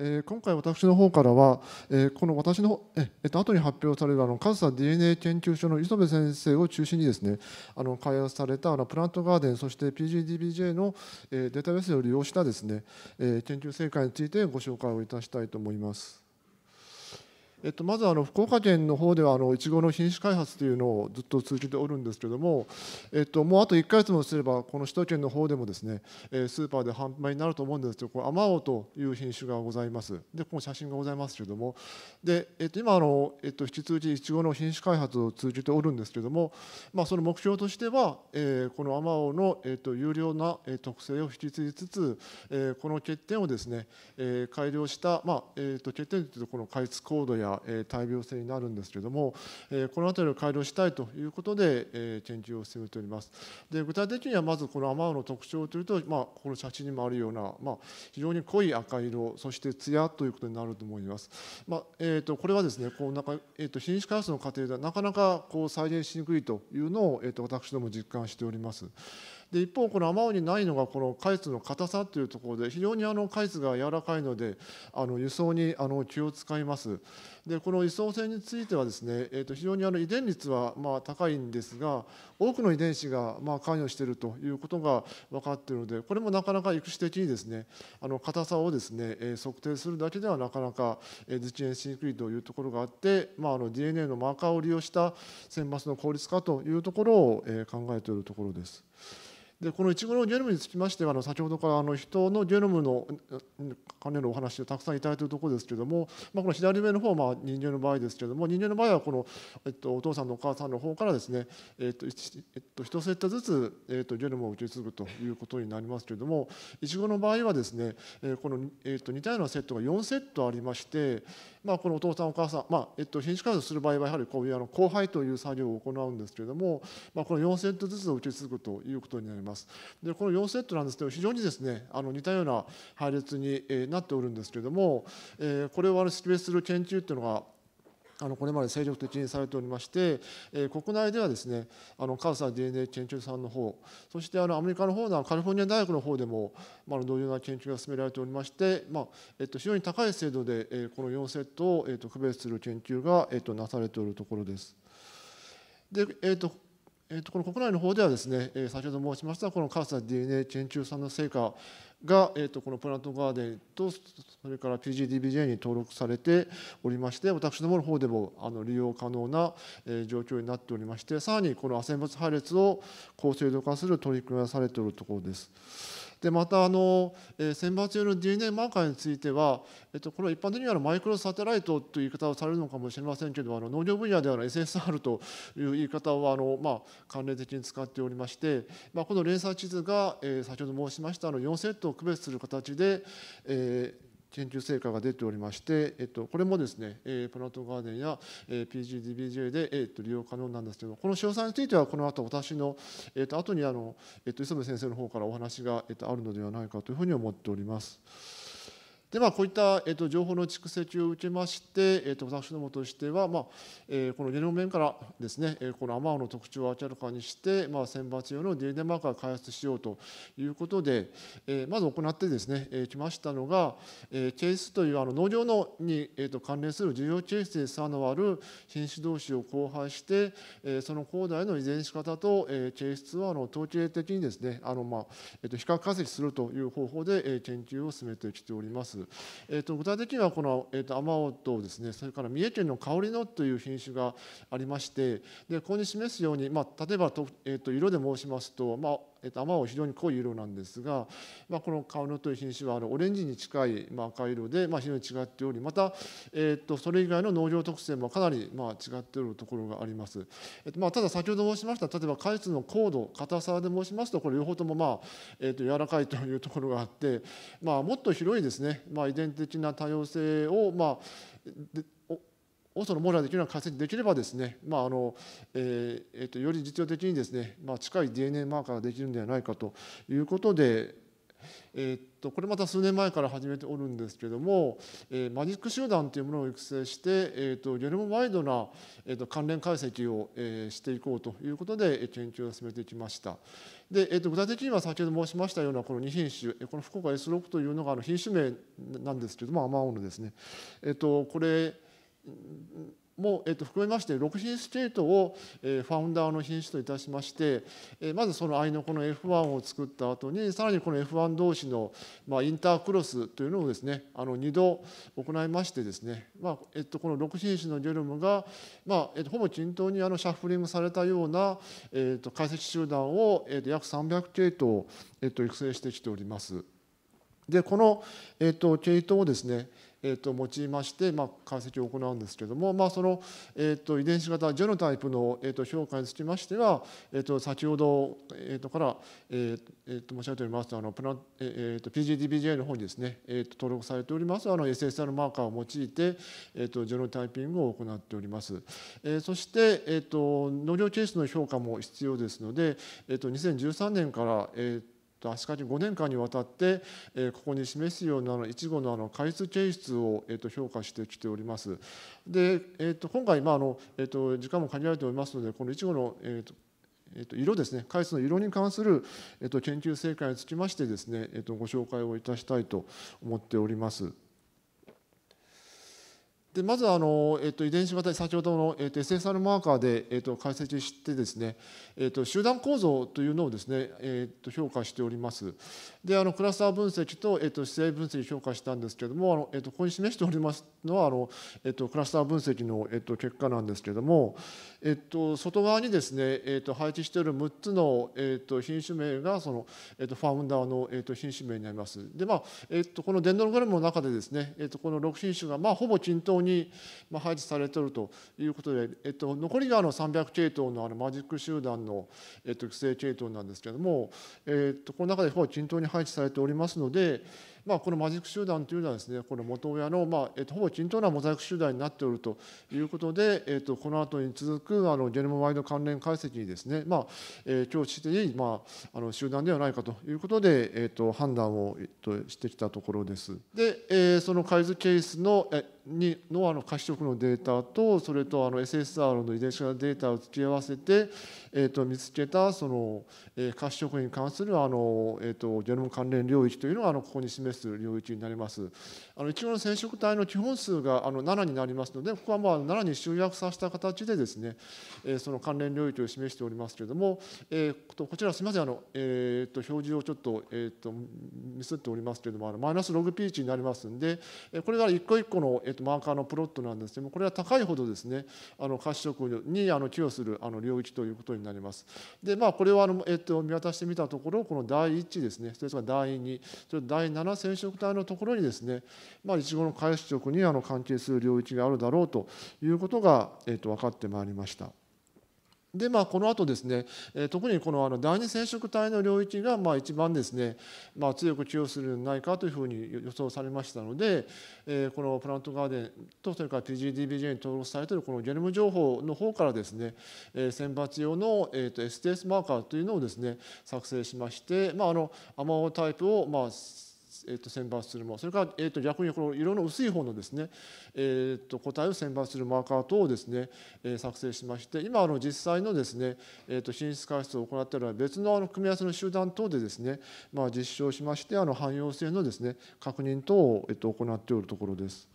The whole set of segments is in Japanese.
えー、今回私の方からは、えー、この私の、ええっと後に発表されるあのカズ DNA 研究所の磯部先生を中心にですねあの開発されたあのプラントガーデンそして PGDBJ の、えー、データベースを利用したですね、え研究成果についてご紹介をいたしたいと思います。えっと、まずあの福岡県の方ではあのいちごの品種開発というのをずっと続けておるんですけれども、えっと、もうあと1か月もすればこの首都圏の方でもですね、えスーパーで販売になると思うんですけどこれあまおう」という品種がございますでこの写真がございますけれどもで、えっと、今あの、えっと、引き続きいちごの品種開発を続けておるんですけれども、まあ、その目標としては、えー、このあまおうの、えっと、有料な特性を引き継ぎつつ、えー、この欠点をですね、えー、改良した、まあえっと欠点というとこの開発ードやや、えー、大病性になるんですけれども、えこの辺りを改良したいということで、え研究を進めておりますで具体的にはまずこの雨マの特徴というと、まあ、この写真にもあるような、まあ、非常に濃い赤色そして艶ということになると思います、まあえーと、これはですねこうなんか、えーと、品種開発の過程ではなかなかこう再現しにくいというのを、えーと私ども実感しております。で一方この雨王にないのがこのカイツの硬さというところで非常にあのカイツが柔らかいのであの輸送にあの気を使います。でこの輸送性についてはですね、えー、と非常にあの遺伝率はまあ高いんですが多くの遺伝子がまあ関与しているということが分かっているのでこれもなかなか育種的にですねあの硬さをですね、えー、測定するだけではなかなか実現しにくいというところがあって、まあ、あの DNA のマーカーを利用した選抜の効率化というところを考えているところです。でこのイチゴのゲノムにつきましてはあの先ほどからあの人のゲノムの関連のお話をたくさんいただいているところですけれども、まあ、この左上の方はまあ人間の場合ですけれども人間の場合はこの、えっと、お父さんのお母さんの方からですね、えっとえっと、1セットずつ、えっと、ゲノムを受け継ぐということになりますけれどもイチゴの場合はですねこの、えっと、似たようなセットが4セットありまして、まあ、このお父さんお母さん、まあえっと、品種改良する場合はやはりこういうあの交配という作業を行うんですけれども、まあ、この4セットずつを受け継ぐということになります。ます。でこの4セットなんですけど非常にですねあの似たような配列になっておるんですけれども、えこれをあ識別する研究っていうのがあのこれまで精力的にされておりまして、え国内ではですねあのカウサ DNA 研究さんの方そしてあのアメリカの方のカリフォルニア大学の方でも、まあ、同様な研究が進められておりまして、まあえっと、非常に高い精度で、えこの4セットを、えっと、区別する研究が、えっと、なされておるところです。でえとえー、とこの国内の方ではですね、えー、先ほど申しましたこのカーサ DNA 研究さんの成果が、えー、とこのプラントガーデンとそれから PGDBJ に登録されておりまして私どもの方でもあの利用可能な、えー、状況になっておりましてさらにこのアセンス配列を高精度化する取り組みがされているところです。でまたあの、えー、選抜用の DNA マーカーについては、えっと、これは一般的にはマイクロサテライトという言い方をされるのかもしれませんけどあの農業分野では SSR という言い方をあの、まあ、関連的に使っておりまして、まあ、この連鎖地図が、えー、先ほど申しましたあの4セットを区別する形で、えー、研究成果が出ておりまして、えっと、これもですね、えー、プラントガーデンや、えー、PGDBJ で、えっと、利用可能なんですけど、この詳細については、この後私の、えっと後にあの、えっと、磯部先生の方からお話が、えっと、あるのではないかというふうに思っております。でまあ、こういった、えー、と情報の蓄積を受けまして、えー、と私どもとしては、まあえー、このゲノム面からですね、えー、このアマオの特徴を明らかにして、まあ、選抜用の DNA マーカーを開発しようということで、えー、まず行ってですね、えー、きましたのが、えー、ケースというあの農業のに、えー、と関連する重要ケースで差のある品種同士を交配して、えー、その高台の遺伝子型と、えー、ケースはあの統計的にですねあの、まあえー、と比較化石するという方法で、えー、研究を進めてきております。。えーと、具体的にはこの、えーと、雨音とですねそれから三重県の香りのという品種がありましてでここに示すように、まあ、例えばと、えーと色で申しますと、まあえっと、甘を非常に濃い色なんですが、まあ、この顔のという品種はあのオレンジに近い、まあ、赤色で、まあ、非常に違っておりまた、えっとそれ以外の農業特性もかなり、まあ、違っておるところがあります、えっとまあ、ただ先ほど申しました例えば果実の高度硬さで申しますとこれ両方とも、まあえっと柔らかいというところがあって、まあ、もっと広いですね、まあ、遺伝的な多様性を、まあ、をその網羅できるような解析できればですね、まああのえーえーと、より実用的にですね、まあ、近い DNA マーカーができるんではないかということで、えーと、これまた数年前から始めておるんですけども、えー、マジック集団というものを育成して、えーと、ゲノムワイドな、えーと、関連解析を、えー、していこうということで、え研究を進めてきましたで、えー、と具体的には先ほど申しましたようなこの2品種この福岡 S6 というのがあの品種名なんですけどもアマオのですね、えー、とこれも、えっと、含めまして6品種系統を、えファウンダーの品種といたしまして、えまずその愛のこの F1 を作った後にさらにこの F1 同士の、まあ、インタークロスというのをですねあの2度行いましてですね、まあえっと、この6品種のゲルムが、まあえっと、ほぼ均等にあのシャッフリングされたような、えっと、解析集団を、えっと、約300系統、えっと、育成してきております。でこの、えっと、系統をですねえー、と用いまして、まあ、解析を行うんですけれども、まあ、その、えー、と遺伝子型ジェノタイプの、えー、と評価につきましては、えー、と先ほど、えー、とから、えーえー、と申し上げておりますあのプラ、えー、と PGDBJ の方にですね、えー、と登録されておりますあの SSR マーカーを用いて、えー、とジェノタイピングを行っております。えー、そして、えー、と農業ケースの評価も必要ですので、えー、と2013年から、えー飛鳥5年間にわたって、えー、ここに示すようなあの一語のあの開通形質を、えー、と評価してきております。で、えー、と今回、まああのえー、と時間も限られておりますのでこの一語の、えーとえー、と色ですね、開水の色に関する、えー、と研究成果につきましてですね、えー、とご紹介をいたしたいと思っております。でまずあの、えー、と遺伝子型先ほどの、えー、と SSR マーカーで、えー、と解析してですね、えー、と集団構造というのをですね、えー、と評価しておりますであのクラスター分析と,、えー、と姿勢分析評価したんですけれどもあの、えー、とここに示しておりますのはあの、えー、とクラスター分析の、えー、と結果なんですけれども、えー、と外側にですね、えー、と配置している6つの、えー、と品種名がその、えー、とファウンダーの、えー、と品種名になりますでまあ、えー、とこのデンドログラムの中でですね、えー、とこの6品種がまあほぼ均等にに配置されてるということで、えっと、残りがあの300系統のあのマジック集団の、えっと、育成系統なんですけれども、えっと、この中でほぼ均等に配置されておりますので、まあ、このマジック集団というのはですねこの元親の、まあえー、とほぼ均等なモザイク集団になっておるということで、えー、とこの後に続くあのゲノムワイド関連解析にですね、まあえー、共知していい、まあ、あの集団ではないかということで、えー、と判断を、えー、としてきたところです。で、えー、その海図ケースの、えにのあの褐色のデータとそれとあの SSR の遺伝子のデータを付き合わせて、えと見つけたその、え色に関するあの、えとゲノム関連領域というのがあのここに示する領域になります。あの一応の染色体の基本数があの7になりますのでここはまあ7に集約させた形でですね、えー、その関連領域を示しておりますけれども、えー、こちらすみませんあの、えー、と表示をちょっと,、えー、とミスっておりますけれどもあのマイナスログピーチになりますんでこれが一個一個の、えー、とマーカーのプロットなんですけどもこれは高いほどですねあの褐色にあの寄与するあの領域ということになります。でまあこれはあの、えー、と見渡してみたところこの第1ですねそれから第2それ第7染色体のところにですね、まあ、イチゴの開始直にあの関係する領域があるだろうということが、えー、と分かってまいりました。でまあ、この後ですね、え特にこのあの第二染色体の領域がまあ一番ですね、まあ、強く寄与するんじゃないかというふうに予想されましたので、えこのプラントガーデンとそれから PGDBJ に登録されているこのゲノム情報の方からですね、え選抜用の、えー、と STS マーカーというのをですね作成しまして、まあ、あのアマオタイプをまあえー、と選抜するものそれから、えー、と逆にこの色の薄い方のですね、えー、と個体を選抜するマーカー等をですね、えー、作成しまして今あの実際のですね、えー、と品質開発を行っているのは別のあの組み合わせの集団等でですね、まあ、実証しましてあの汎用性のですね確認等を、えー、と行っておるところです。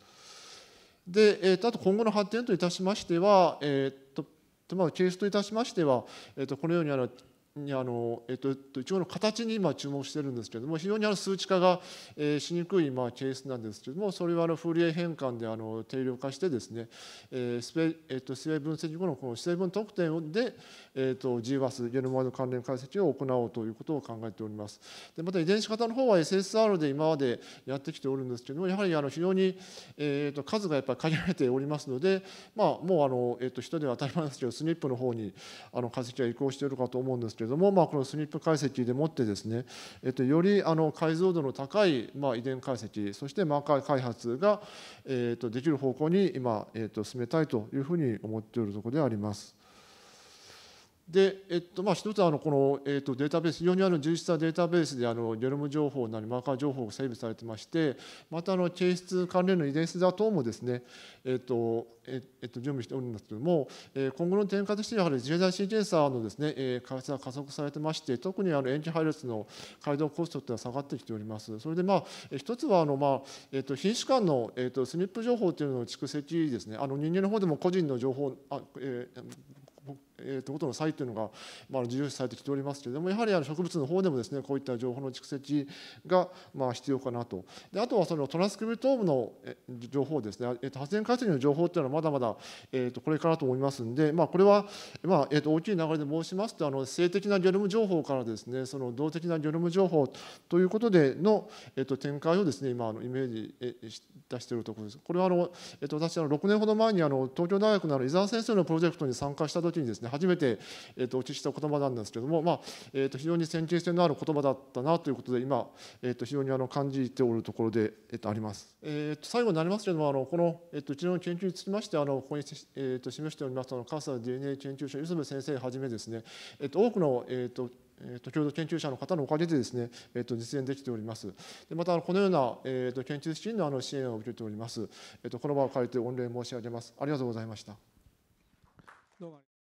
で、えー、とあと今後の発展といたしましては、えーとまあ、ケースといたしましては、えー、とこのようにあのにあの、えっと、一応の形に今注目してるんですけれども非常にあの数値化が、えー、しにくいまあケースなんですけれどもそれはあのフーリエ変換であの定量化してですね、えースペえっと、水分析後のこの成分特典で、えっと、GWAS ゲノムワイド関連解析を行おうということを考えておりますでまた遺伝子型の方は SSR で今までやってきておるんですけれどもやはりあの非常に、えっと、数がやっぱり限られておりますので、まあ、もうあの、えっと、人では当たり前ですけどスニップの方にあの解析は移行しているかと思うんですけれどもけれども、まあ、このスニップ解析でもってですね、えっと、よりあの解像度の高い、まあ、遺伝解析そしてマーカー開発が、えっと、できる方向に今、えっと、進めたいというふうに思っているところであります。で、えっとまあ、一つはあのこの、えっと、データベース、非常にあの充実したデータベースであのゲノム情報なりマーカー情報が整備されてまして、またあの形質関連の遺伝子座等もですね、えっとえっと、準備しておるんですけれども、え今後の展開としてやはり自衛隊シーケンサーのですね、え開発が加速されてまして、特にあの延期配列の改造コストというのは下がってきております。それで、まあ、一つはあの、まあえっと、品種間の、えっと、スニップ情報というのを蓄積ですね、あの人間の方でも個人の情報、あえーえー、とことの差異というのが、まあ、重要視されてきておりますけれどもやはりあの植物の方でもですねこういった情報の蓄積が、まあ、必要かなとであとはそのトランスクリプトームの情報ですね、えー、と発電活動の情報というのはまだまだ、えー、とこれからと思いますんで、まあ、これは、まあえー、と大きい流れで申しますとあの性的なゲノム情報からですねその動的なゲノム情報ということでの、えー、と展開をですね今あのイメージ出しているところです。これはあの、えー、と私あの6年ほど前にあの東京大学のあの伊沢先生のプロジェクトに参加したときにですね初めて、えー、とお聞きした言葉なんですけども、まあえー、と非常に先見性のある言葉だったなということで今、えー、と非常にあの感じておるところで、えー、とあります。えー、と最後になりますけれどもあのこの、えー、とうちの研究につきましてあのここに、えー、と示しておりますあのサー DNA 研究所磯部先生はじめですね、えー、と多くの、えー、とえー、と共同研究者の方のおかげでですね、えー、と実現できております。でまたこのような、えー、と研究資金のあの支援を受けております。えー、とこの場を借りて御礼申し上げます。ありがとうございました。どうも